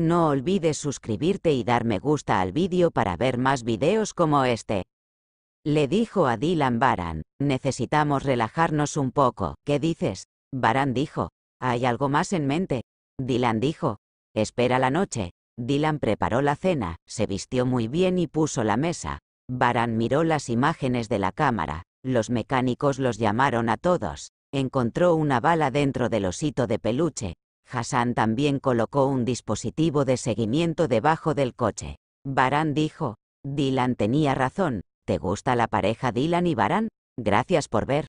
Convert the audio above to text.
No olvides suscribirte y dar me gusta al vídeo para ver más vídeos como este. Le dijo a Dylan Baran, necesitamos relajarnos un poco, ¿qué dices? Baran dijo, ¿hay algo más en mente? Dylan dijo, espera la noche. Dylan preparó la cena, se vistió muy bien y puso la mesa. Baran miró las imágenes de la cámara, los mecánicos los llamaron a todos, encontró una bala dentro del osito de peluche, Hassan también colocó un dispositivo de seguimiento debajo del coche. Baran dijo, Dylan tenía razón, ¿te gusta la pareja Dylan y Baran? Gracias por ver.